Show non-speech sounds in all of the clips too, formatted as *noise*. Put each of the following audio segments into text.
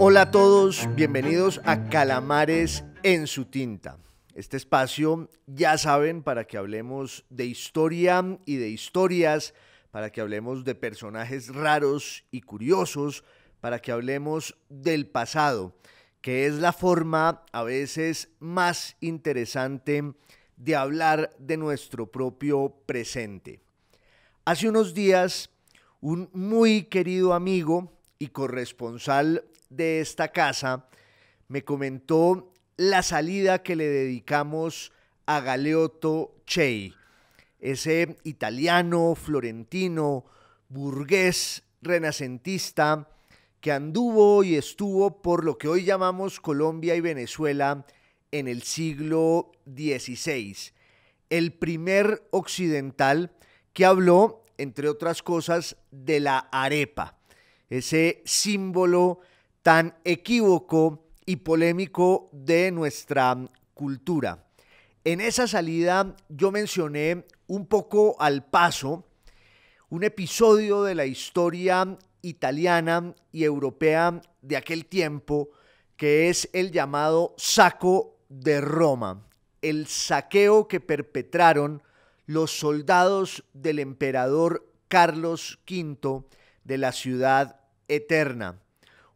Hola a todos, bienvenidos a Calamares en su tinta. Este espacio, ya saben, para que hablemos de historia y de historias, para que hablemos de personajes raros y curiosos, para que hablemos del pasado, que es la forma a veces más interesante de hablar de nuestro propio presente. Hace unos días, un muy querido amigo y corresponsal de esta casa me comentó la salida que le dedicamos a Galeotto Chey, ese italiano, florentino, burgués, renacentista, que anduvo y estuvo por lo que hoy llamamos Colombia y Venezuela en el siglo XVI, el primer occidental que habló, entre otras cosas, de la arepa, ese símbolo tan equívoco y polémico de nuestra cultura. En esa salida yo mencioné un poco al paso un episodio de la historia italiana y europea de aquel tiempo que es el llamado saco de Roma, el saqueo que perpetraron los soldados del emperador Carlos V de la ciudad eterna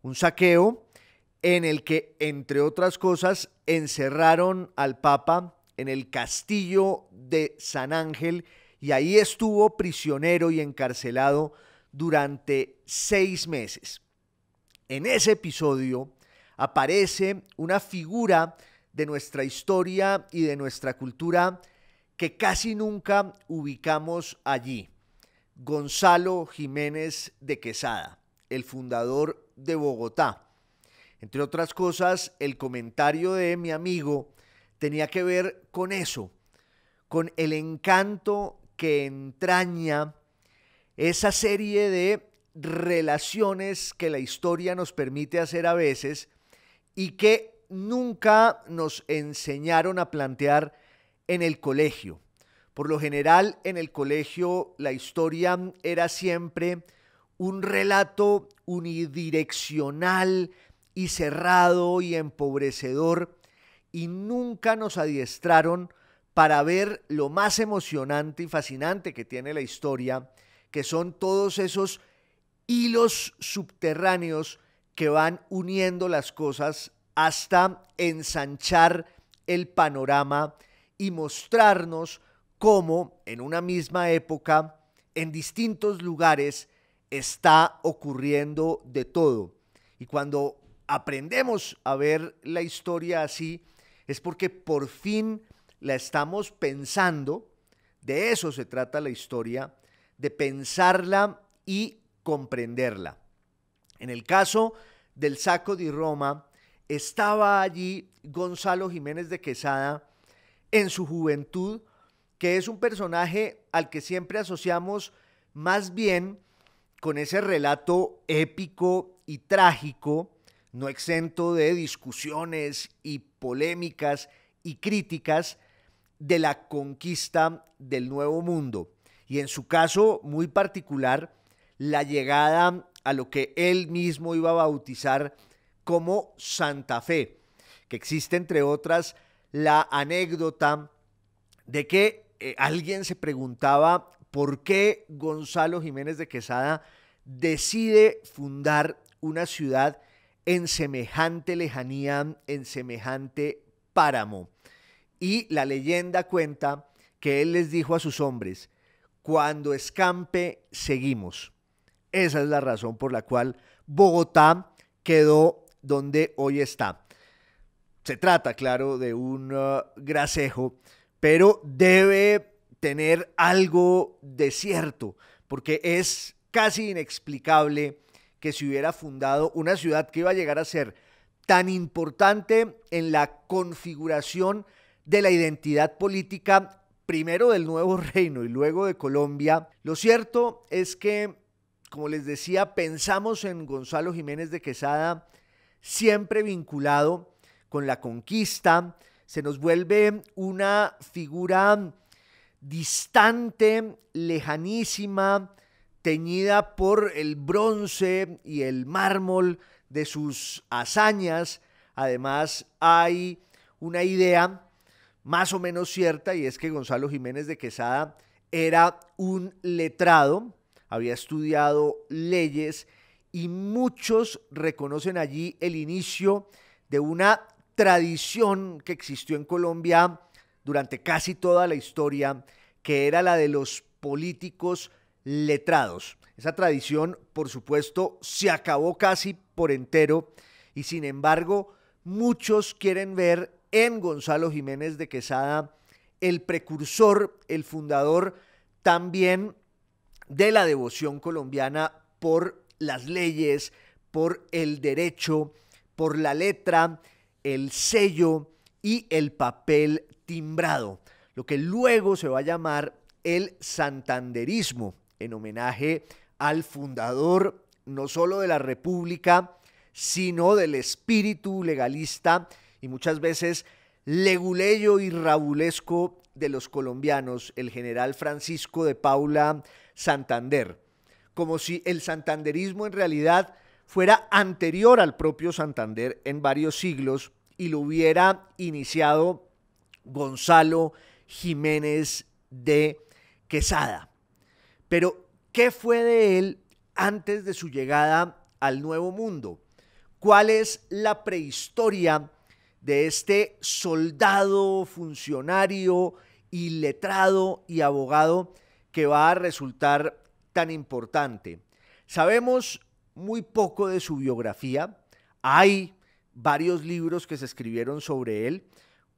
un saqueo en el que, entre otras cosas, encerraron al Papa en el castillo de San Ángel y ahí estuvo prisionero y encarcelado durante seis meses. En ese episodio aparece una figura de nuestra historia y de nuestra cultura que casi nunca ubicamos allí. Gonzalo Jiménez de Quesada, el fundador de Bogotá. Entre otras cosas, el comentario de mi amigo tenía que ver con eso, con el encanto que entraña esa serie de relaciones que la historia nos permite hacer a veces y que nunca nos enseñaron a plantear en el colegio. Por lo general, en el colegio la historia era siempre un relato unidireccional y cerrado y empobrecedor y nunca nos adiestraron para ver lo más emocionante y fascinante que tiene la historia, que son todos esos hilos subterráneos que van uniendo las cosas hasta ensanchar el panorama y mostrarnos cómo en una misma época, en distintos lugares, está ocurriendo de todo. Y cuando aprendemos a ver la historia así, es porque por fin la estamos pensando, de eso se trata la historia, de pensarla y comprenderla. En el caso del saco de Roma, estaba allí Gonzalo Jiménez de Quesada en su juventud, que es un personaje al que siempre asociamos más bien con ese relato épico y trágico, no exento de discusiones y polémicas y críticas de la conquista del Nuevo Mundo. Y en su caso muy particular, la llegada a lo que él mismo iba a bautizar como Santa Fe, que existe entre otras la anécdota de que eh, alguien se preguntaba por qué Gonzalo Jiménez de Quesada decide fundar una ciudad en semejante lejanía, en semejante páramo. Y la leyenda cuenta que él les dijo a sus hombres, cuando escampe, seguimos. Esa es la razón por la cual Bogotá quedó donde hoy está. Se trata, claro, de un uh, gracejo grasejo, pero debe tener algo de cierto, porque es casi inexplicable que se hubiera fundado una ciudad que iba a llegar a ser tan importante en la configuración de la identidad política, primero del nuevo *laughs* reino y luego de Colombia. Lo cierto es que, como les decía, pensamos en Gonzalo Jiménez de Quesada siempre vinculado con la conquista, se nos vuelve una figura distante, lejanísima, teñida por el bronce y el mármol de sus hazañas. Además, hay una idea más o menos cierta y es que Gonzalo Jiménez de Quesada era un letrado, había estudiado leyes y muchos reconocen allí el inicio de una tradición que existió en Colombia durante casi toda la historia, que era la de los políticos letrados. Esa tradición, por supuesto, se acabó casi por entero y sin embargo muchos quieren ver en Gonzalo Jiménez de Quesada el precursor, el fundador también de la devoción colombiana por las leyes, por el derecho, por la letra, el sello y el papel timbrado, lo que luego se va a llamar el santanderismo, en homenaje al fundador no solo de la República, sino del espíritu legalista y muchas veces leguleyo y rabulesco de los colombianos, el general Francisco de Paula Santander, como si el santanderismo en realidad fuera anterior al propio Santander en varios siglos y lo hubiera iniciado Gonzalo Jiménez de Quesada. Pero, ¿qué fue de él antes de su llegada al Nuevo Mundo? ¿Cuál es la prehistoria de este soldado, funcionario y letrado y abogado que va a resultar tan importante? Sabemos muy poco de su biografía. Hay varios libros que se escribieron sobre él,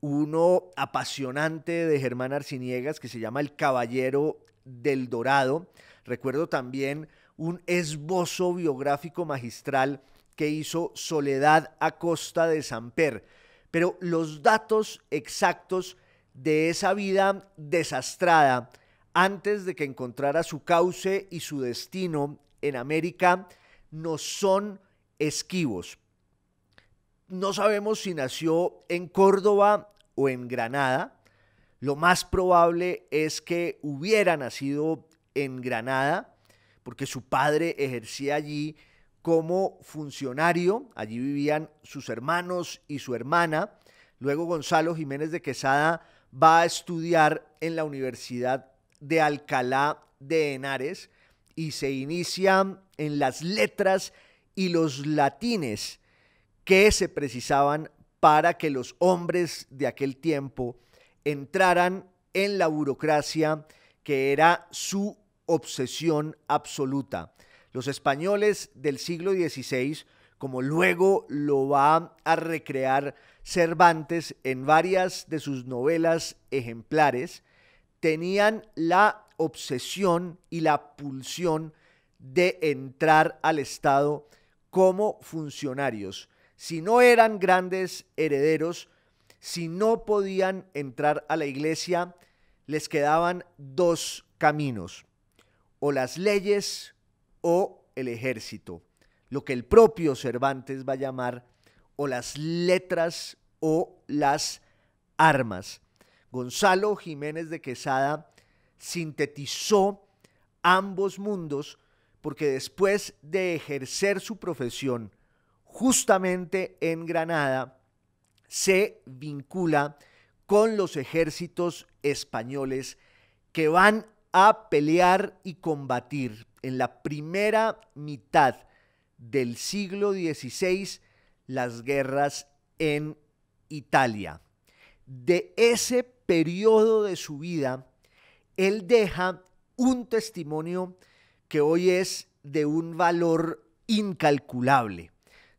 uno apasionante de Germán Arciniegas que se llama El Caballero del Dorado. Recuerdo también un esbozo biográfico magistral que hizo Soledad a Costa de Samper. Pero los datos exactos de esa vida desastrada antes de que encontrara su cauce y su destino en América no son esquivos no sabemos si nació en Córdoba o en Granada. Lo más probable es que hubiera nacido en Granada, porque su padre ejercía allí como funcionario. Allí vivían sus hermanos y su hermana. Luego Gonzalo Jiménez de Quesada va a estudiar en la Universidad de Alcalá de Henares y se inicia en las letras y los latines que se precisaban para que los hombres de aquel tiempo entraran en la burocracia que era su obsesión absoluta. Los españoles del siglo XVI, como luego lo va a recrear Cervantes en varias de sus novelas ejemplares, tenían la obsesión y la pulsión de entrar al Estado como funcionarios si no eran grandes herederos, si no podían entrar a la iglesia, les quedaban dos caminos, o las leyes o el ejército, lo que el propio Cervantes va a llamar o las letras o las armas. Gonzalo Jiménez de Quesada sintetizó ambos mundos porque después de ejercer su profesión justamente en Granada, se vincula con los ejércitos españoles que van a pelear y combatir en la primera mitad del siglo XVI las guerras en Italia. De ese periodo de su vida, él deja un testimonio que hoy es de un valor incalculable.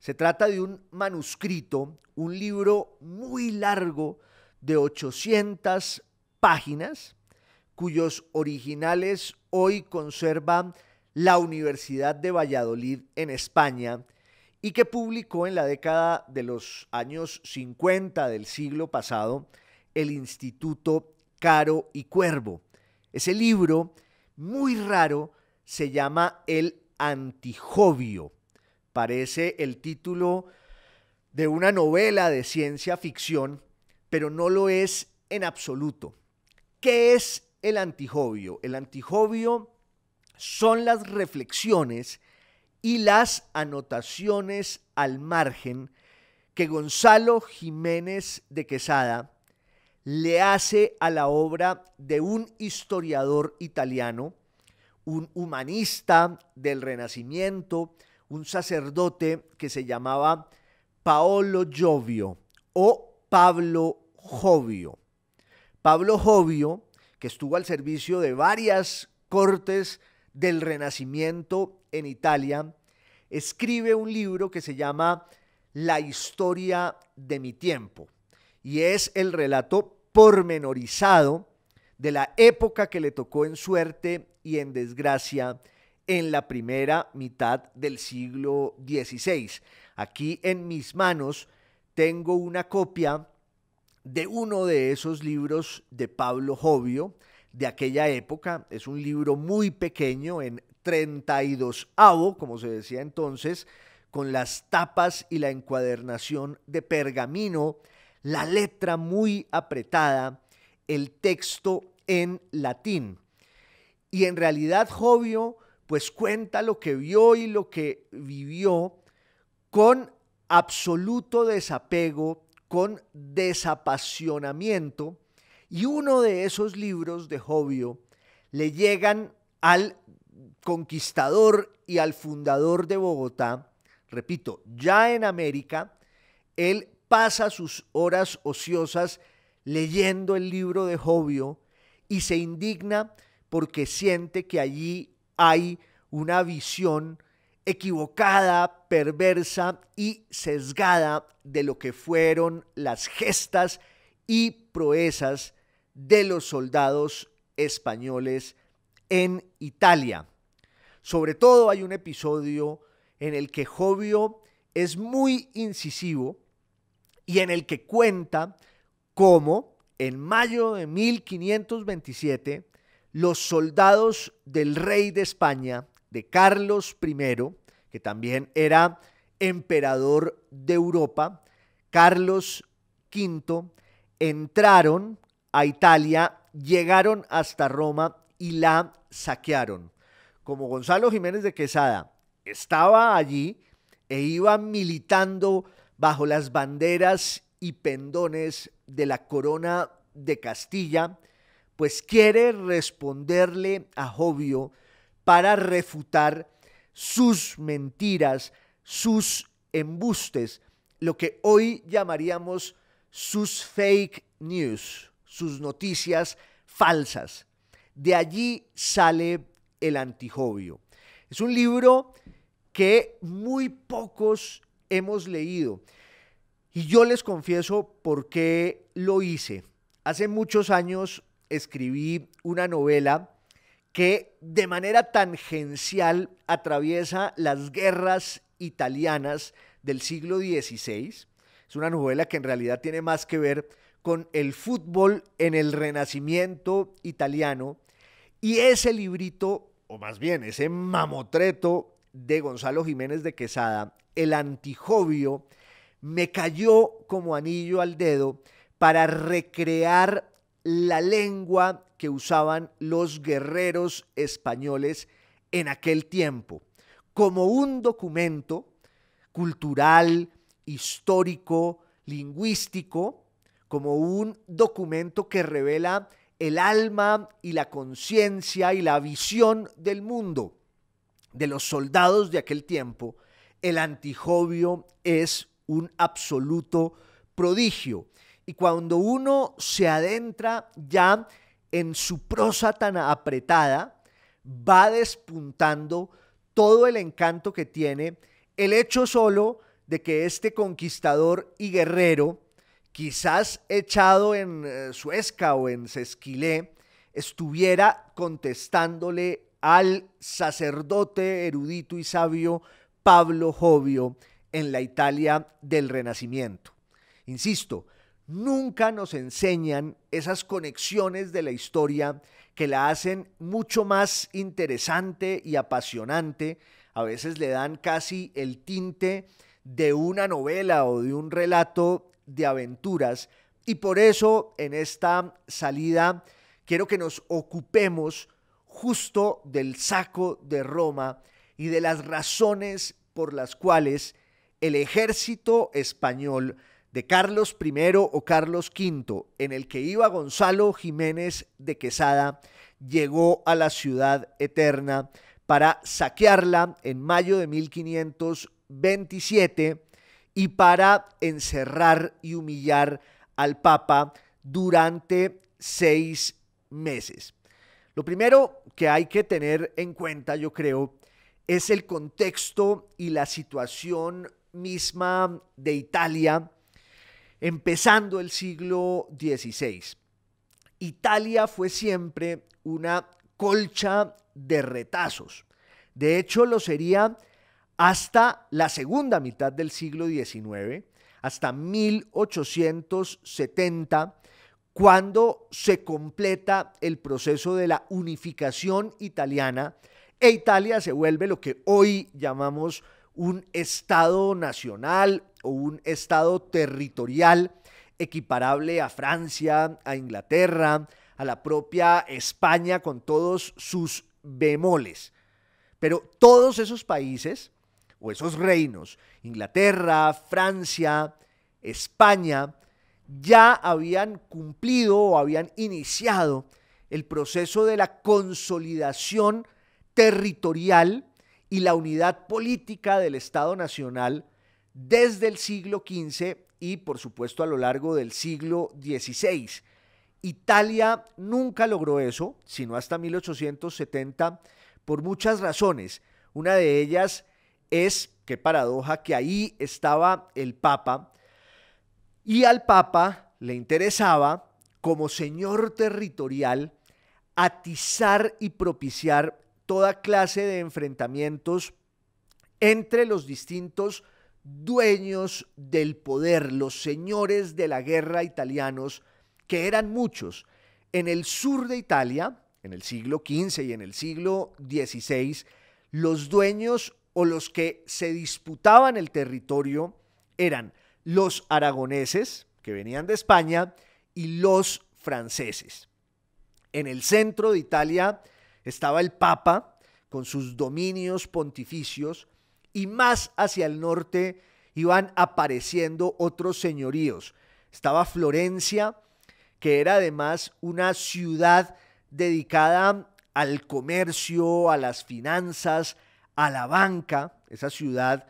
Se trata de un manuscrito, un libro muy largo de 800 páginas, cuyos originales hoy conserva la Universidad de Valladolid en España y que publicó en la década de los años 50 del siglo pasado el Instituto Caro y Cuervo. Ese libro, muy raro, se llama El Antijobio Parece el título de una novela de ciencia ficción, pero no lo es en absoluto. ¿Qué es el antijobio? El antijobio son las reflexiones y las anotaciones al margen que Gonzalo Jiménez de Quesada le hace a la obra de un historiador italiano, un humanista del Renacimiento, un sacerdote que se llamaba Paolo Jovio o Pablo Jovio. Pablo Jovio, que estuvo al servicio de varias cortes del Renacimiento en Italia, escribe un libro que se llama La historia de mi tiempo y es el relato pormenorizado de la época que le tocó en suerte y en desgracia en la primera mitad del siglo XVI. Aquí en mis manos tengo una copia de uno de esos libros de Pablo Jovio de aquella época. Es un libro muy pequeño, en 32 avo, como se decía entonces, con las tapas y la encuadernación de pergamino, la letra muy apretada, el texto en latín. Y en realidad Jovio pues cuenta lo que vio y lo que vivió con absoluto desapego, con desapasionamiento, y uno de esos libros de Jovio le llegan al conquistador y al fundador de Bogotá, repito, ya en América, él pasa sus horas ociosas leyendo el libro de Jovio y se indigna porque siente que allí hay una visión equivocada, perversa y sesgada de lo que fueron las gestas y proezas de los soldados españoles en Italia. Sobre todo hay un episodio en el que Jovio es muy incisivo y en el que cuenta cómo en mayo de 1527 los soldados del rey de España, de Carlos I, que también era emperador de Europa, Carlos V, entraron a Italia, llegaron hasta Roma y la saquearon. Como Gonzalo Jiménez de Quesada estaba allí e iba militando bajo las banderas y pendones de la corona de Castilla, pues quiere responderle a Jobio para refutar sus mentiras, sus embustes, lo que hoy llamaríamos sus fake news, sus noticias falsas. De allí sale el antijobio. Es un libro que muy pocos hemos leído. Y yo les confieso por qué lo hice. Hace muchos años escribí una novela que de manera tangencial atraviesa las guerras italianas del siglo XVI. Es una novela que en realidad tiene más que ver con el fútbol en el Renacimiento italiano. Y ese librito, o más bien ese mamotreto de Gonzalo Jiménez de Quesada, El Antijovio, me cayó como anillo al dedo para recrear la lengua que usaban los guerreros españoles en aquel tiempo, como un documento cultural, histórico, lingüístico, como un documento que revela el alma y la conciencia y la visión del mundo de los soldados de aquel tiempo, el antijobio es un absoluto prodigio. Y cuando uno se adentra ya en su prosa tan apretada, va despuntando todo el encanto que tiene el hecho solo de que este conquistador y guerrero, quizás echado en eh, su esca o en Sesquilé, estuviera contestándole al sacerdote erudito y sabio Pablo Jovio en la Italia del Renacimiento. Insisto, nunca nos enseñan esas conexiones de la historia que la hacen mucho más interesante y apasionante. A veces le dan casi el tinte de una novela o de un relato de aventuras. Y por eso en esta salida quiero que nos ocupemos justo del saco de Roma y de las razones por las cuales el ejército español de Carlos I o Carlos V, en el que iba Gonzalo Jiménez de Quesada, llegó a la ciudad eterna para saquearla en mayo de 1527 y para encerrar y humillar al Papa durante seis meses. Lo primero que hay que tener en cuenta, yo creo, es el contexto y la situación misma de Italia empezando el siglo XVI. Italia fue siempre una colcha de retazos. De hecho, lo sería hasta la segunda mitad del siglo XIX, hasta 1870, cuando se completa el proceso de la unificación italiana e Italia se vuelve lo que hoy llamamos un Estado nacional o un estado territorial equiparable a Francia, a Inglaterra, a la propia España con todos sus bemoles. Pero todos esos países o esos reinos, Inglaterra, Francia, España, ya habían cumplido o habían iniciado el proceso de la consolidación territorial y la unidad política del Estado Nacional desde el siglo XV y por supuesto a lo largo del siglo XVI. Italia nunca logró eso, sino hasta 1870, por muchas razones. Una de ellas es, qué paradoja, que ahí estaba el Papa y al Papa le interesaba, como señor territorial, atizar y propiciar toda clase de enfrentamientos entre los distintos dueños del poder, los señores de la guerra italianos, que eran muchos. En el sur de Italia, en el siglo XV y en el siglo XVI, los dueños o los que se disputaban el territorio eran los aragoneses, que venían de España, y los franceses. En el centro de Italia estaba el Papa con sus dominios pontificios, y más hacia el norte iban apareciendo otros señoríos. Estaba Florencia, que era además una ciudad dedicada al comercio, a las finanzas, a la banca, esa ciudad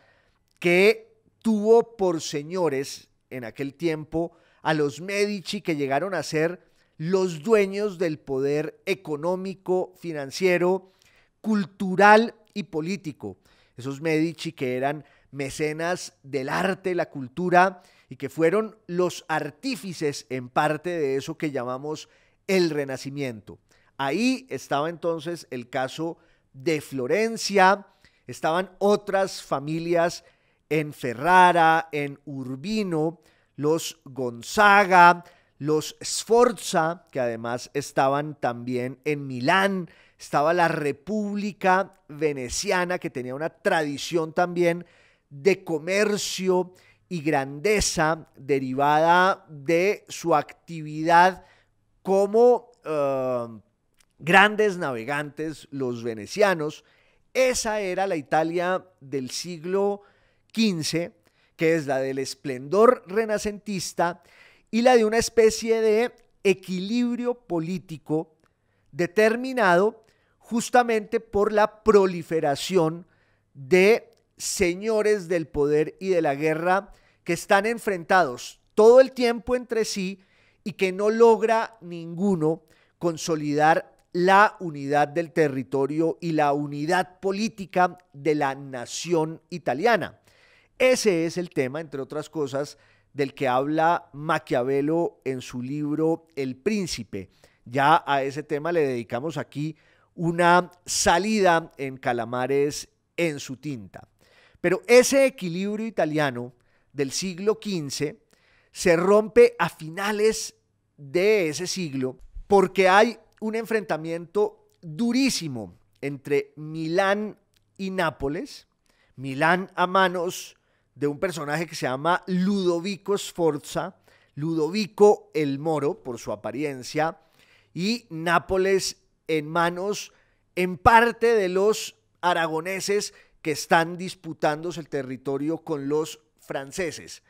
que tuvo por señores en aquel tiempo a los Medici que llegaron a ser los dueños del poder económico, financiero, cultural y político esos Medici que eran mecenas del arte, la cultura, y que fueron los artífices en parte de eso que llamamos el Renacimiento. Ahí estaba entonces el caso de Florencia, estaban otras familias en Ferrara, en Urbino, los Gonzaga, los Sforza, que además estaban también en Milán, estaba la República Veneciana, que tenía una tradición también de comercio y grandeza derivada de su actividad como eh, grandes navegantes, los venecianos. Esa era la Italia del siglo XV, que es la del esplendor renacentista y la de una especie de equilibrio político determinado justamente por la proliferación de señores del poder y de la guerra que están enfrentados todo el tiempo entre sí y que no logra ninguno consolidar la unidad del territorio y la unidad política de la nación italiana. Ese es el tema, entre otras cosas, del que habla Maquiavelo en su libro El Príncipe. Ya a ese tema le dedicamos aquí una salida en Calamares en su tinta. Pero ese equilibrio italiano del siglo XV se rompe a finales de ese siglo porque hay un enfrentamiento durísimo entre Milán y Nápoles, Milán a manos de un personaje que se llama Ludovico Sforza, Ludovico el Moro por su apariencia, y Nápoles en manos en parte de los aragoneses que están disputándose el territorio con los franceses.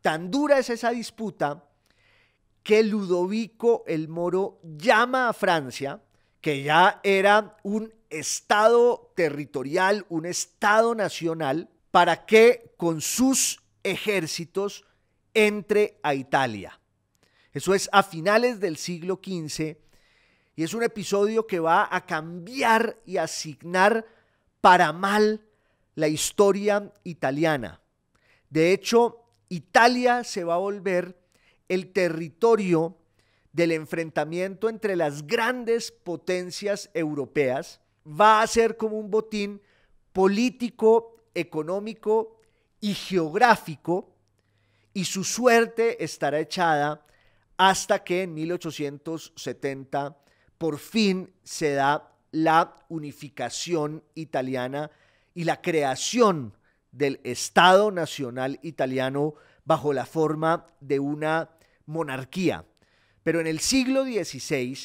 Tan dura es esa disputa que Ludovico el Moro llama a Francia, que ya era un estado territorial, un estado nacional, para que con sus ejércitos entre a Italia. Eso es a finales del siglo XV y es un episodio que va a cambiar y asignar para mal la historia italiana. De hecho, Italia se va a volver el territorio del enfrentamiento entre las grandes potencias europeas. Va a ser como un botín político, económico y geográfico y su suerte estará echada hasta que en 1870 por fin se da la unificación italiana y la creación del Estado Nacional Italiano bajo la forma de una monarquía. Pero en el siglo XVI,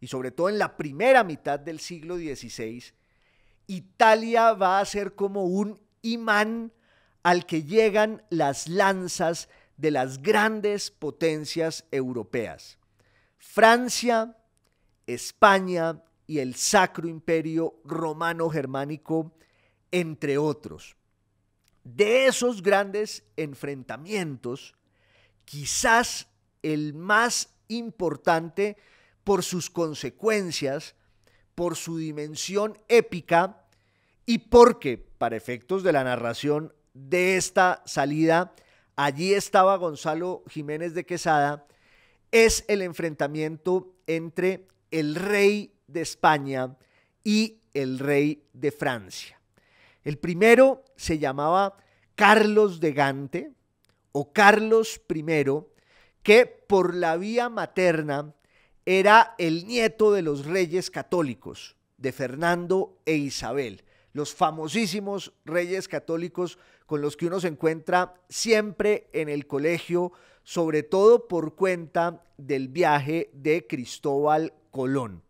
y sobre todo en la primera mitad del siglo XVI, Italia va a ser como un imán al que llegan las lanzas de las grandes potencias europeas. Francia, España y el Sacro Imperio Romano Germánico, entre otros. De esos grandes enfrentamientos, quizás el más importante por sus consecuencias, por su dimensión épica y porque, para efectos de la narración de esta salida, allí estaba Gonzalo Jiménez de Quesada, es el enfrentamiento entre el rey de España y el rey de Francia. El primero se llamaba Carlos de Gante o Carlos I, que por la vía materna era el nieto de los reyes católicos, de Fernando e Isabel, los famosísimos reyes católicos con los que uno se encuentra siempre en el colegio sobre todo por cuenta del viaje de Cristóbal Colón.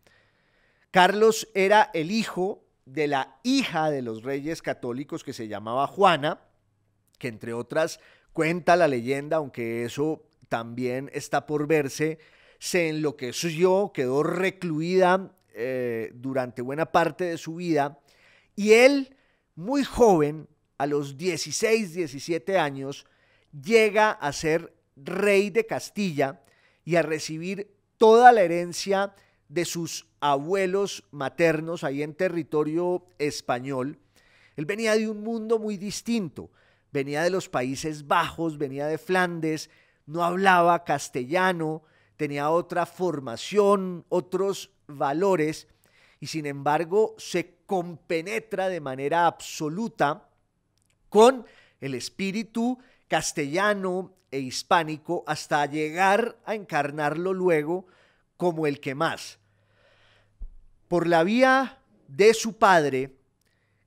Carlos era el hijo de la hija de los reyes católicos que se llamaba Juana, que entre otras cuenta la leyenda, aunque eso también está por verse, se enloqueció, quedó recluida eh, durante buena parte de su vida y él, muy joven, a los 16, 17 años, llega a ser rey de Castilla y a recibir toda la herencia de sus abuelos maternos ahí en territorio español. Él venía de un mundo muy distinto, venía de los Países Bajos, venía de Flandes, no hablaba castellano, tenía otra formación, otros valores, y sin embargo se compenetra de manera absoluta con el espíritu castellano e hispánico hasta llegar a encarnarlo luego como el que más. Por la vía de su padre,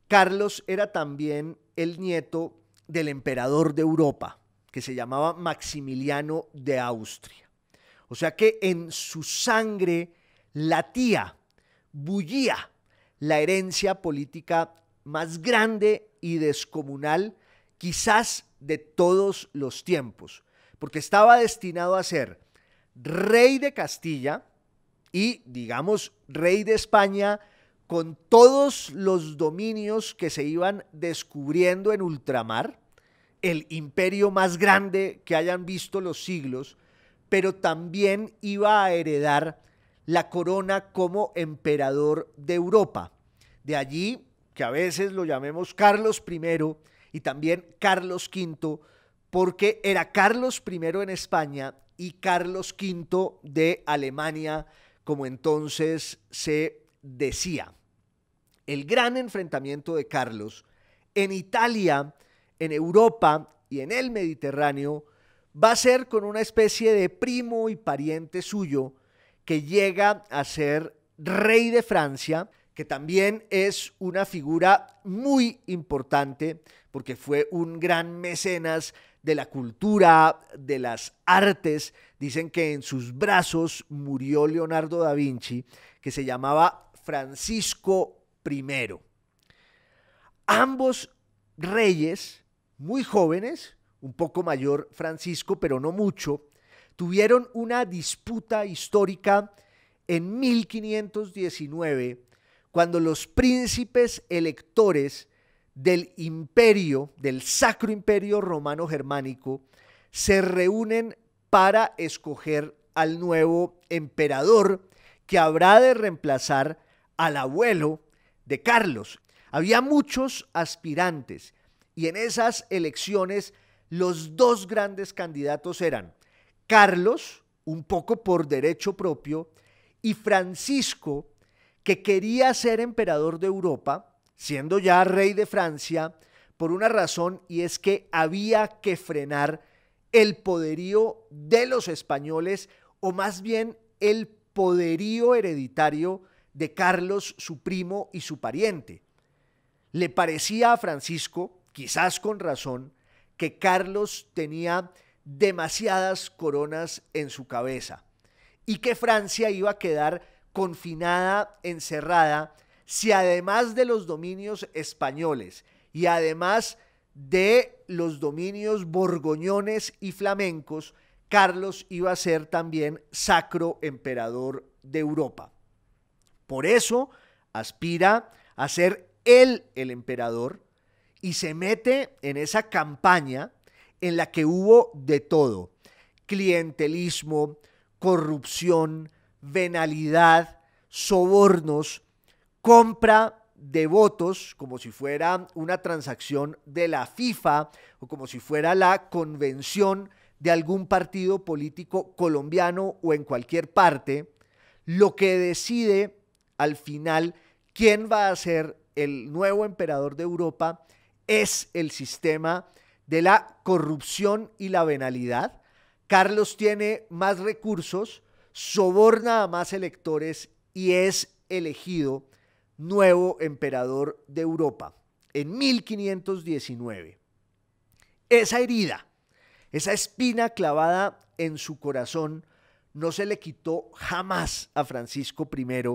Carlos era también el nieto del emperador de Europa, que se llamaba Maximiliano de Austria. O sea que en su sangre latía, bullía la herencia política más grande y descomunal, quizás de todos los tiempos, porque estaba destinado a ser rey de Castilla y, digamos, rey de España con todos los dominios que se iban descubriendo en ultramar, el imperio más grande que hayan visto los siglos, pero también iba a heredar la corona como emperador de Europa. De allí que a veces lo llamemos Carlos I, y también Carlos V, porque era Carlos I en España y Carlos V de Alemania, como entonces se decía. El gran enfrentamiento de Carlos en Italia, en Europa y en el Mediterráneo va a ser con una especie de primo y pariente suyo que llega a ser rey de Francia que también es una figura muy importante porque fue un gran mecenas de la cultura, de las artes. Dicen que en sus brazos murió Leonardo da Vinci, que se llamaba Francisco I. Ambos reyes, muy jóvenes, un poco mayor Francisco, pero no mucho, tuvieron una disputa histórica en 1519 cuando los príncipes electores del imperio, del sacro imperio romano germánico, se reúnen para escoger al nuevo emperador que habrá de reemplazar al abuelo de Carlos. Había muchos aspirantes y en esas elecciones los dos grandes candidatos eran Carlos, un poco por derecho propio, y Francisco, que quería ser emperador de Europa, siendo ya rey de Francia, por una razón y es que había que frenar el poderío de los españoles o más bien el poderío hereditario de Carlos, su primo y su pariente. Le parecía a Francisco, quizás con razón, que Carlos tenía demasiadas coronas en su cabeza y que Francia iba a quedar confinada, encerrada, si además de los dominios españoles y además de los dominios borgoñones y flamencos, Carlos iba a ser también sacro emperador de Europa. Por eso aspira a ser él el emperador y se mete en esa campaña en la que hubo de todo, clientelismo, corrupción, venalidad, sobornos, compra de votos como si fuera una transacción de la FIFA o como si fuera la convención de algún partido político colombiano o en cualquier parte, lo que decide al final quién va a ser el nuevo emperador de Europa es el sistema de la corrupción y la venalidad. Carlos tiene más recursos, soborna a más electores y es elegido nuevo emperador de Europa en 1519. Esa herida, esa espina clavada en su corazón, no se le quitó jamás a Francisco I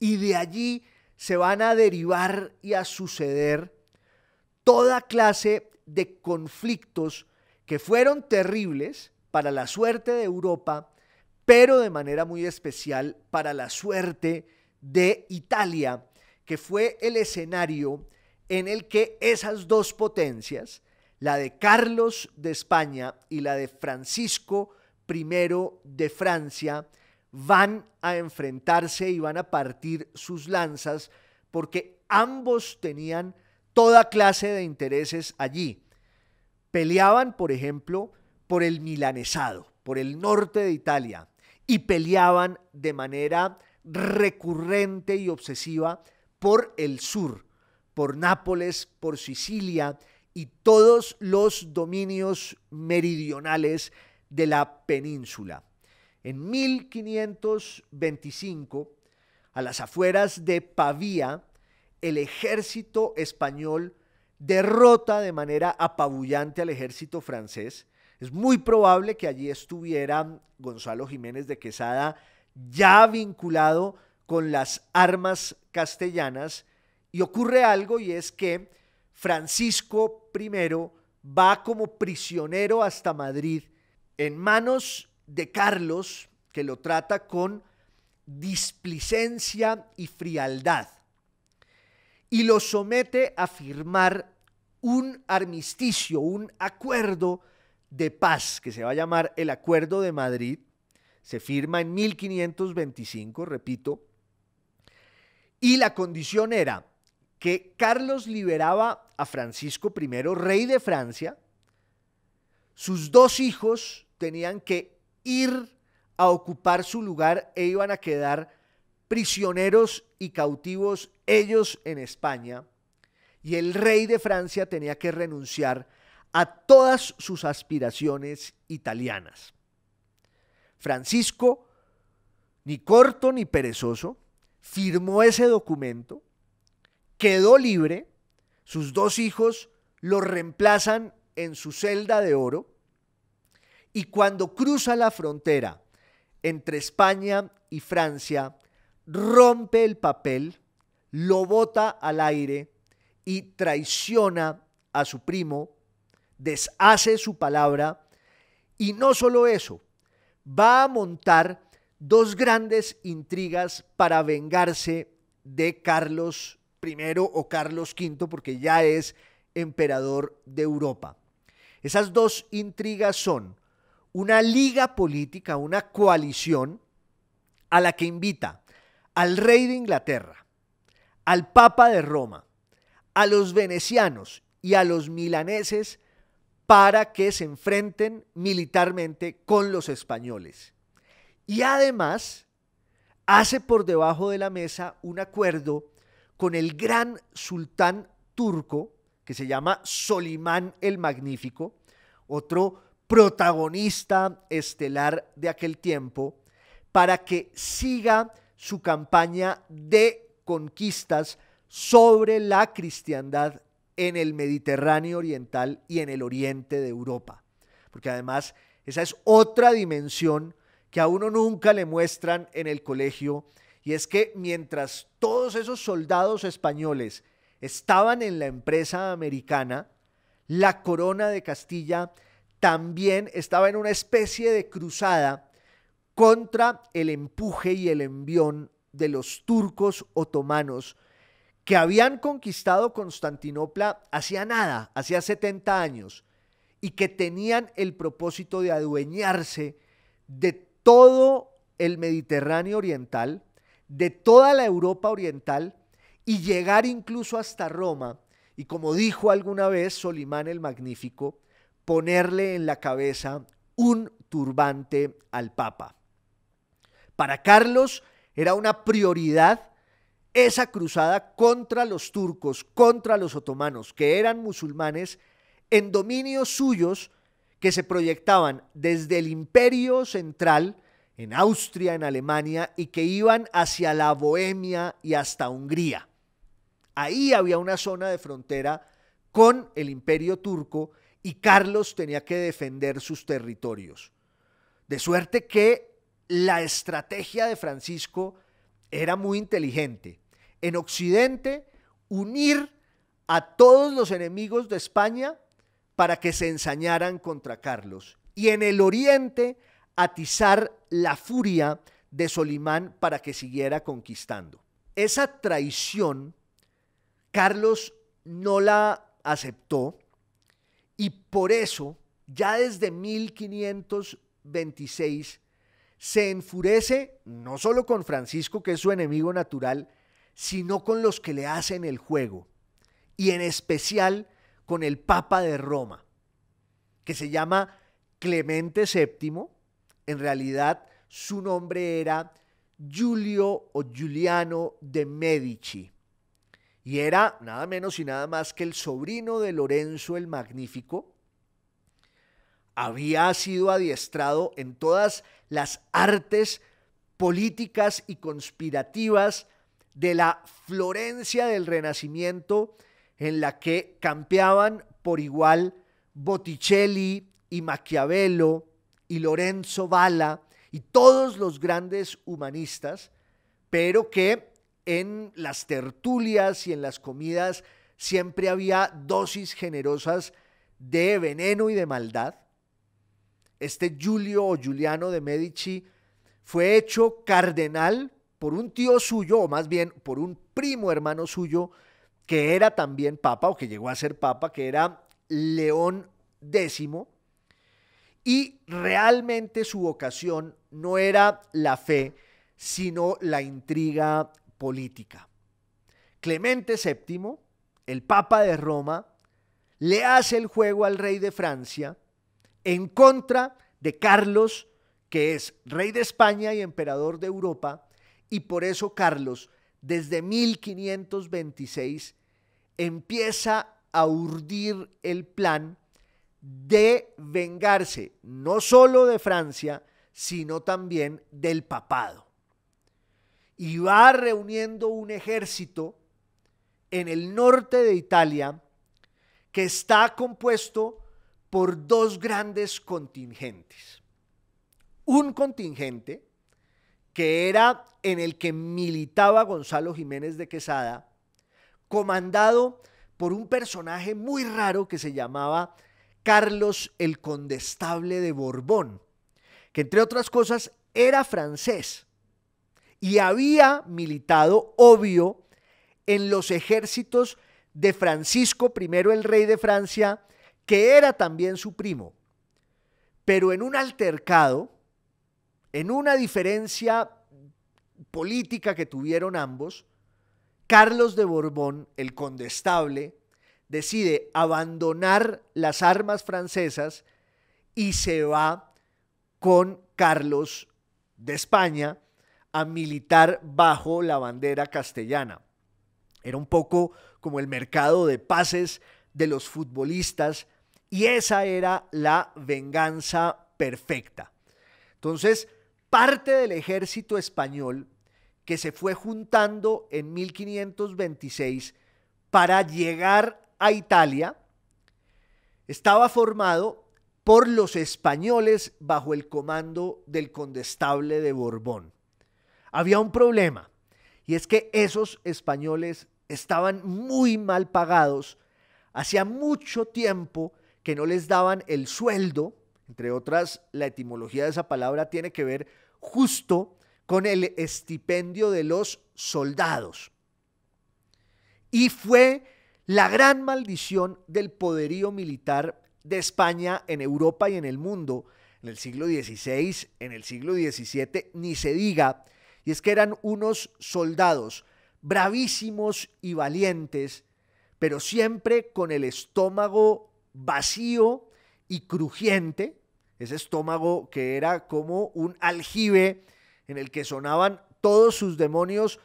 y de allí se van a derivar y a suceder toda clase de conflictos que fueron terribles para la suerte de Europa, pero de manera muy especial para la suerte de Italia, que fue el escenario en el que esas dos potencias, la de Carlos de España y la de Francisco I de Francia, van a enfrentarse y van a partir sus lanzas porque ambos tenían toda clase de intereses allí. Peleaban, por ejemplo, por el milanesado, por el norte de Italia, y peleaban de manera recurrente y obsesiva por el sur, por Nápoles, por Sicilia y todos los dominios meridionales de la península. En 1525, a las afueras de Pavía, el ejército español derrota de manera apabullante al ejército francés es muy probable que allí estuviera Gonzalo Jiménez de Quesada ya vinculado con las armas castellanas y ocurre algo y es que Francisco I va como prisionero hasta Madrid en manos de Carlos que lo trata con displicencia y frialdad y lo somete a firmar un armisticio, un acuerdo de paz que se va a llamar el Acuerdo de Madrid. Se firma en 1525, repito. Y la condición era que Carlos liberaba a Francisco I, rey de Francia. Sus dos hijos tenían que ir a ocupar su lugar e iban a quedar prisioneros y cautivos ellos en España. Y el rey de Francia tenía que renunciar a todas sus aspiraciones italianas. Francisco, ni corto ni perezoso, firmó ese documento, quedó libre, sus dos hijos lo reemplazan en su celda de oro, y cuando cruza la frontera entre España y Francia, rompe el papel, lo bota al aire y traiciona a su primo deshace su palabra y no solo eso, va a montar dos grandes intrigas para vengarse de Carlos I o Carlos V, porque ya es emperador de Europa. Esas dos intrigas son una liga política, una coalición a la que invita al rey de Inglaterra, al papa de Roma, a los venecianos y a los milaneses para que se enfrenten militarmente con los españoles. Y además hace por debajo de la mesa un acuerdo con el gran sultán turco, que se llama Solimán el Magnífico, otro protagonista estelar de aquel tiempo, para que siga su campaña de conquistas sobre la cristiandad en el Mediterráneo Oriental y en el oriente de Europa. Porque además esa es otra dimensión que a uno nunca le muestran en el colegio, y es que mientras todos esos soldados españoles estaban en la empresa americana, la corona de Castilla también estaba en una especie de cruzada contra el empuje y el envión de los turcos otomanos que habían conquistado Constantinopla hacía nada, hacía 70 años, y que tenían el propósito de adueñarse de todo el Mediterráneo oriental, de toda la Europa oriental, y llegar incluso hasta Roma, y como dijo alguna vez Solimán el Magnífico, ponerle en la cabeza un turbante al Papa. Para Carlos era una prioridad esa cruzada contra los turcos, contra los otomanos, que eran musulmanes, en dominios suyos que se proyectaban desde el imperio central, en Austria, en Alemania, y que iban hacia la Bohemia y hasta Hungría. Ahí había una zona de frontera con el imperio turco y Carlos tenía que defender sus territorios. De suerte que la estrategia de Francisco era muy inteligente. En Occidente, unir a todos los enemigos de España para que se ensañaran contra Carlos. Y en el Oriente, atizar la furia de Solimán para que siguiera conquistando. Esa traición, Carlos no la aceptó y por eso, ya desde 1526, se enfurece no solo con Francisco, que es su enemigo natural, sino con los que le hacen el juego, y en especial con el Papa de Roma, que se llama Clemente VII, en realidad su nombre era Giulio o Giuliano de Medici, y era nada menos y nada más que el sobrino de Lorenzo el Magnífico, había sido adiestrado en todas las artes políticas y conspirativas de la Florencia del Renacimiento, en la que campeaban por igual Botticelli y Maquiavelo y Lorenzo Valla y todos los grandes humanistas, pero que en las tertulias y en las comidas siempre había dosis generosas de veneno y de maldad este Giulio o Giuliano de Medici fue hecho cardenal por un tío suyo, o más bien por un primo hermano suyo, que era también papa, o que llegó a ser papa, que era León X, y realmente su vocación no era la fe, sino la intriga política. Clemente VII, el papa de Roma, le hace el juego al rey de Francia, en contra de Carlos, que es rey de España y emperador de Europa, y por eso Carlos, desde 1526, empieza a urdir el plan de vengarse no solo de Francia, sino también del papado. Y va reuniendo un ejército en el norte de Italia que está compuesto por dos grandes contingentes. Un contingente que era en el que militaba Gonzalo Jiménez de Quesada, comandado por un personaje muy raro que se llamaba Carlos el Condestable de Borbón, que entre otras cosas era francés y había militado, obvio, en los ejércitos de Francisco I, el rey de Francia, que era también su primo, pero en un altercado, en una diferencia política que tuvieron ambos, Carlos de Borbón, el condestable, decide abandonar las armas francesas y se va con Carlos de España a militar bajo la bandera castellana. Era un poco como el mercado de pases de los futbolistas y esa era la venganza perfecta. Entonces, parte del ejército español que se fue juntando en 1526 para llegar a Italia estaba formado por los españoles bajo el comando del condestable de Borbón. Había un problema, y es que esos españoles estaban muy mal pagados. Hacía mucho tiempo que no les daban el sueldo, entre otras, la etimología de esa palabra tiene que ver justo con el estipendio de los soldados. Y fue la gran maldición del poderío militar de España en Europa y en el mundo, en el siglo XVI, en el siglo XVII, ni se diga, y es que eran unos soldados bravísimos y valientes, pero siempre con el estómago vacío y crujiente, ese estómago que era como un aljibe en el que sonaban todos sus demonios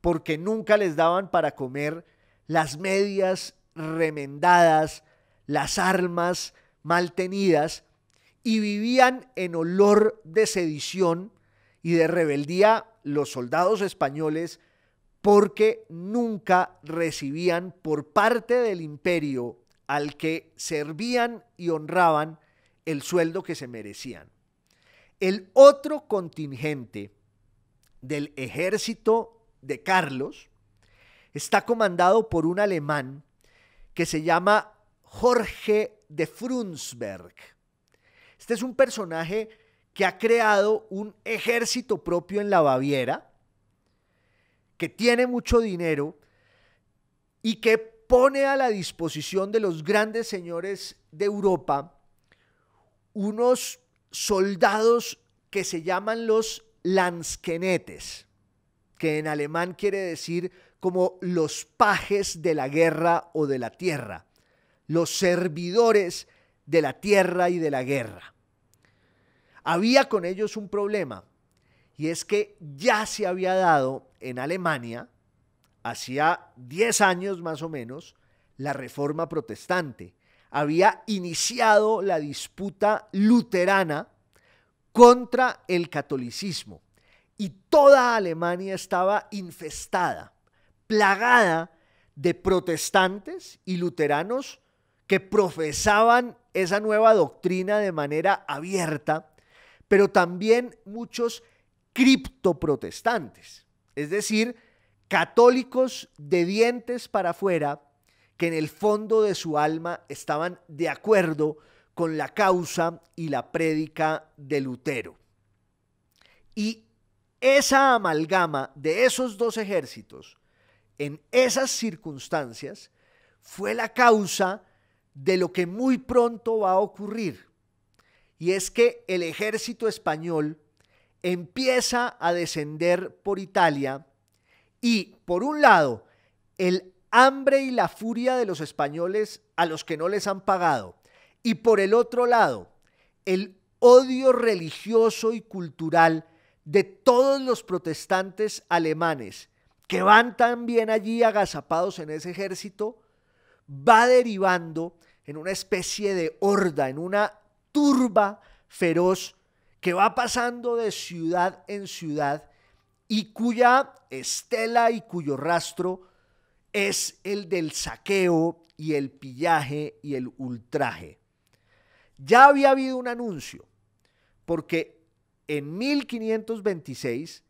porque nunca les daban para comer las medias remendadas, las armas mal tenidas, y vivían en olor de sedición y de rebeldía los soldados españoles porque nunca recibían por parte del imperio al que servían y honraban el sueldo que se merecían. El otro contingente del ejército de Carlos está comandado por un alemán que se llama Jorge de Frunsberg. Este es un personaje que ha creado un ejército propio en la Baviera, que tiene mucho dinero y que pone a la disposición de los grandes señores de Europa unos soldados que se llaman los Lansquenetes, que en alemán quiere decir como los pajes de la guerra o de la tierra, los servidores de la tierra y de la guerra. Había con ellos un problema, y es que ya se había dado en Alemania hacía 10 años más o menos, la reforma protestante. Había iniciado la disputa luterana contra el catolicismo y toda Alemania estaba infestada, plagada de protestantes y luteranos que profesaban esa nueva doctrina de manera abierta, pero también muchos criptoprotestantes, es decir, católicos de dientes para afuera que en el fondo de su alma estaban de acuerdo con la causa y la prédica de Lutero. Y esa amalgama de esos dos ejércitos en esas circunstancias fue la causa de lo que muy pronto va a ocurrir. Y es que el ejército español empieza a descender por Italia y por un lado, el hambre y la furia de los españoles a los que no les han pagado. Y por el otro lado, el odio religioso y cultural de todos los protestantes alemanes que van también allí agazapados en ese ejército, va derivando en una especie de horda, en una turba feroz que va pasando de ciudad en ciudad y cuya estela y cuyo rastro es el del saqueo y el pillaje y el ultraje. Ya había habido un anuncio, porque en 1526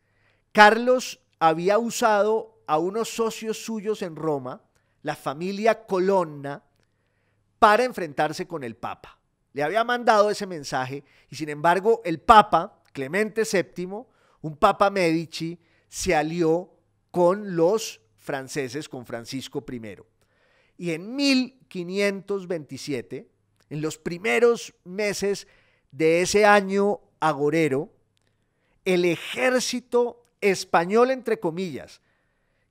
Carlos había usado a unos socios suyos en Roma, la familia Colonna, para enfrentarse con el Papa. Le había mandado ese mensaje y sin embargo el Papa, Clemente VII, un Papa Medici se alió con los franceses, con Francisco I. Y en 1527, en los primeros meses de ese año agorero, el ejército español, entre comillas,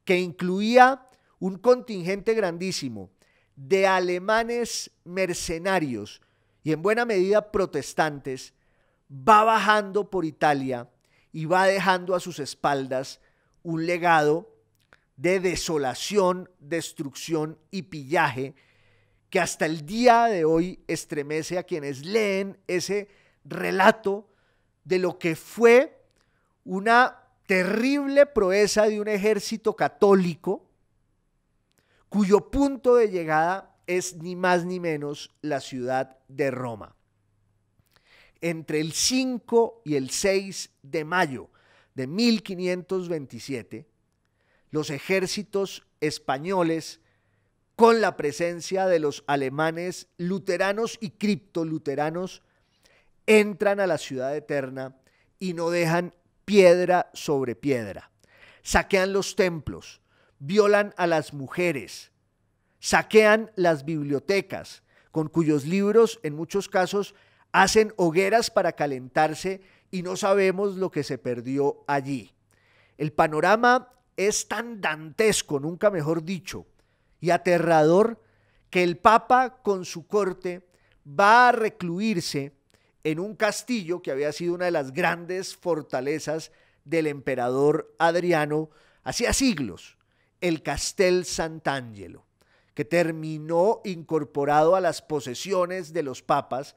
que incluía un contingente grandísimo de alemanes mercenarios y en buena medida protestantes, va bajando por Italia y va dejando a sus espaldas un legado de desolación, destrucción y pillaje que hasta el día de hoy estremece a quienes leen ese relato de lo que fue una terrible proeza de un ejército católico cuyo punto de llegada es ni más ni menos la ciudad de Roma entre el 5 y el 6 de mayo de 1527, los ejércitos españoles, con la presencia de los alemanes luteranos y criptoluteranos, entran a la ciudad eterna y no dejan piedra sobre piedra. Saquean los templos, violan a las mujeres, saquean las bibliotecas, con cuyos libros en muchos casos Hacen hogueras para calentarse y no sabemos lo que se perdió allí. El panorama es tan dantesco, nunca mejor dicho, y aterrador que el Papa con su corte va a recluirse en un castillo que había sido una de las grandes fortalezas del emperador Adriano hacía siglos, el Castel Sant'Angelo, que terminó incorporado a las posesiones de los papas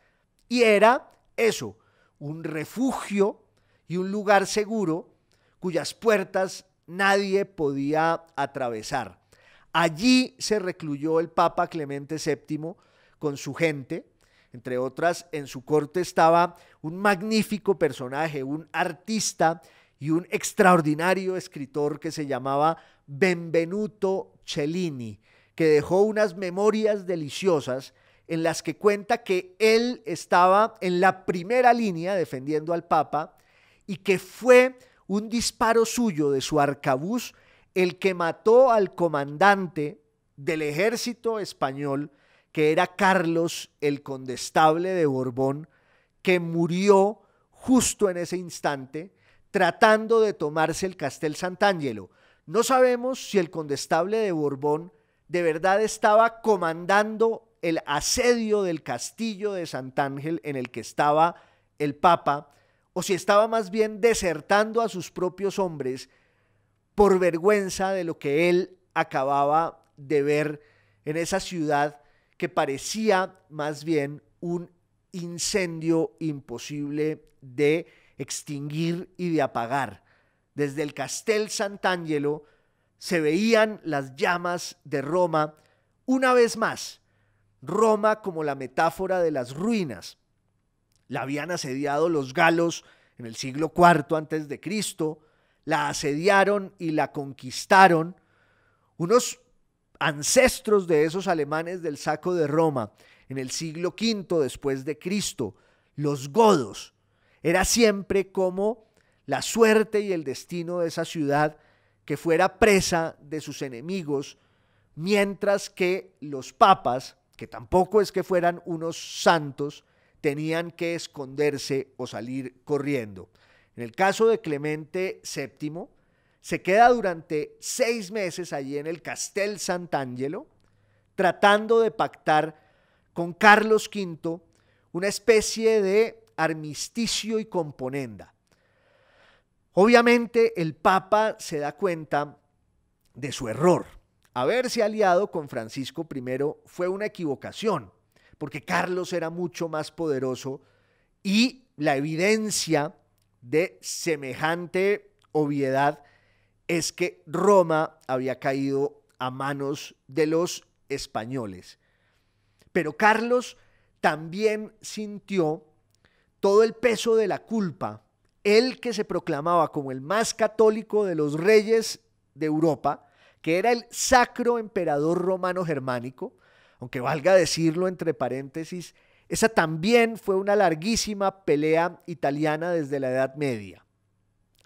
y era eso, un refugio y un lugar seguro cuyas puertas nadie podía atravesar. Allí se recluyó el Papa Clemente VII con su gente. Entre otras, en su corte estaba un magnífico personaje, un artista y un extraordinario escritor que se llamaba Benvenuto Cellini, que dejó unas memorias deliciosas en las que cuenta que él estaba en la primera línea defendiendo al Papa y que fue un disparo suyo de su arcabuz el que mató al comandante del ejército español, que era Carlos el condestable de Borbón, que murió justo en ese instante tratando de tomarse el Castel Sant'Angelo. No sabemos si el condestable de Borbón de verdad estaba comandando el asedio del castillo de Santángel en el que estaba el Papa, o si estaba más bien desertando a sus propios hombres por vergüenza de lo que él acababa de ver en esa ciudad que parecía más bien un incendio imposible de extinguir y de apagar. Desde el Castel Sant'Ángelo se veían las llamas de Roma una vez más. Roma como la metáfora de las ruinas. La habían asediado los galos en el siglo IV antes de Cristo, la asediaron y la conquistaron unos ancestros de esos alemanes del saco de Roma en el siglo V después de Cristo, los godos. Era siempre como la suerte y el destino de esa ciudad que fuera presa de sus enemigos, mientras que los papas, que tampoco es que fueran unos santos, tenían que esconderse o salir corriendo. En el caso de Clemente VII, se queda durante seis meses allí en el Castel Sant'Angelo, tratando de pactar con Carlos V una especie de armisticio y componenda. Obviamente el Papa se da cuenta de su error. Haberse aliado con Francisco I fue una equivocación, porque Carlos era mucho más poderoso y la evidencia de semejante obviedad es que Roma había caído a manos de los españoles. Pero Carlos también sintió todo el peso de la culpa el que se proclamaba como el más católico de los reyes de Europa, que era el sacro emperador romano germánico, aunque valga decirlo entre paréntesis, esa también fue una larguísima pelea italiana desde la Edad Media.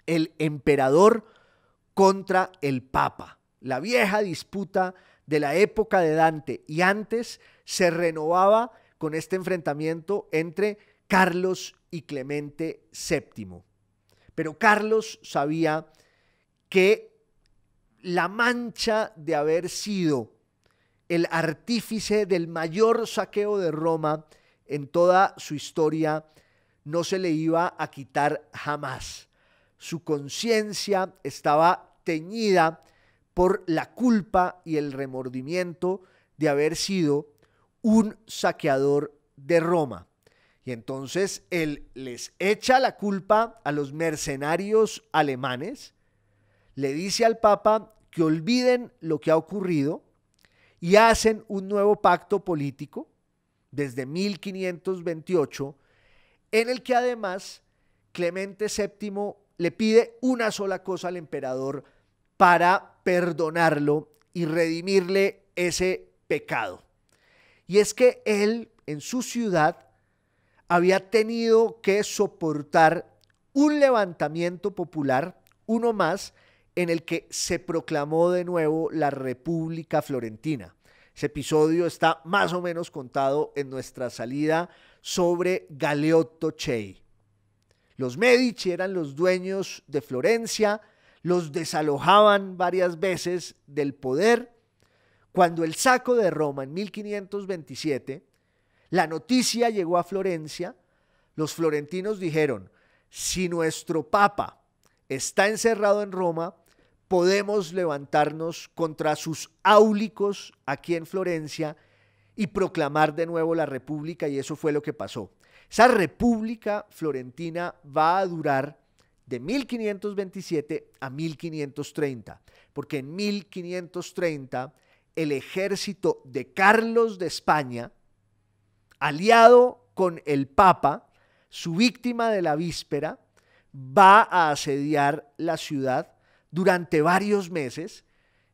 El emperador contra el papa, la vieja disputa de la época de Dante y antes se renovaba con este enfrentamiento entre Carlos y Clemente VII. Pero Carlos sabía que la mancha de haber sido el artífice del mayor saqueo de Roma en toda su historia no se le iba a quitar jamás. Su conciencia estaba teñida por la culpa y el remordimiento de haber sido un saqueador de Roma. Y entonces él les echa la culpa a los mercenarios alemanes, le dice al Papa que olviden lo que ha ocurrido y hacen un nuevo pacto político desde 1528, en el que además Clemente VII le pide una sola cosa al emperador para perdonarlo y redimirle ese pecado. Y es que él en su ciudad había tenido que soportar un levantamiento popular, uno más, en el que se proclamó de nuevo la República Florentina. Ese episodio está más o menos contado en nuestra salida sobre Galeotto Chei. Los Medici eran los dueños de Florencia, los desalojaban varias veces del poder. Cuando el saco de Roma en 1527 la noticia llegó a Florencia, los florentinos dijeron, si nuestro papa está encerrado en Roma, podemos levantarnos contra sus áulicos aquí en Florencia y proclamar de nuevo la república, y eso fue lo que pasó. Esa república florentina va a durar de 1527 a 1530, porque en 1530 el ejército de Carlos de España, aliado con el Papa, su víctima de la víspera, va a asediar la ciudad durante varios meses,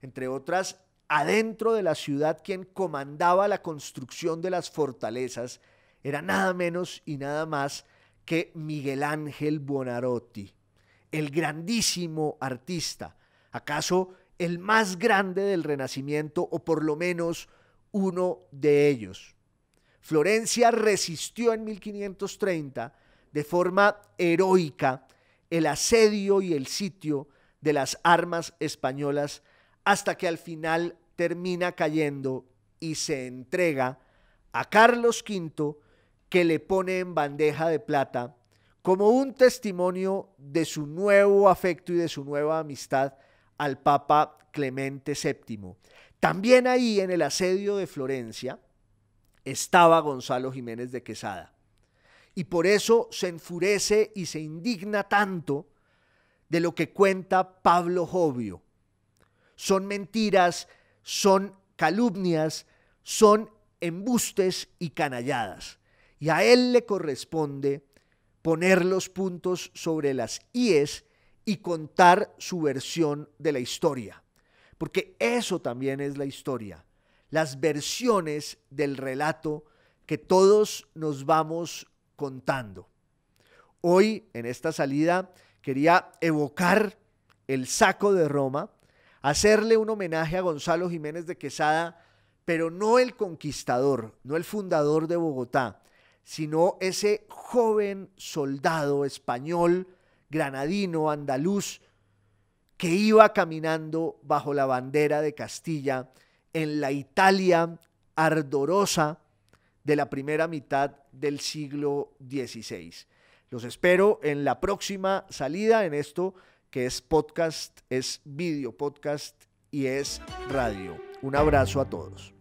entre otras, adentro de la ciudad quien comandaba la construcción de las fortalezas era nada menos y nada más que Miguel Ángel Buonarroti, el grandísimo artista, acaso el más grande del Renacimiento o por lo menos uno de ellos. Florencia resistió en 1530 de forma heroica el asedio y el sitio de las armas españolas hasta que al final termina cayendo y se entrega a Carlos V que le pone en bandeja de plata como un testimonio de su nuevo afecto y de su nueva amistad al Papa Clemente VII. También ahí en el asedio de Florencia, estaba Gonzalo Jiménez de Quesada. Y por eso se enfurece y se indigna tanto de lo que cuenta Pablo Jovio. Son mentiras, son calumnias, son embustes y canalladas. Y a él le corresponde poner los puntos sobre las IES y contar su versión de la historia. Porque eso también es la historia las versiones del relato que todos nos vamos contando. Hoy, en esta salida, quería evocar el saco de Roma, hacerle un homenaje a Gonzalo Jiménez de Quesada, pero no el conquistador, no el fundador de Bogotá, sino ese joven soldado español, granadino, andaluz, que iba caminando bajo la bandera de Castilla en la Italia ardorosa de la primera mitad del siglo XVI. Los espero en la próxima salida en esto que es podcast, es video podcast y es radio. Un abrazo a todos.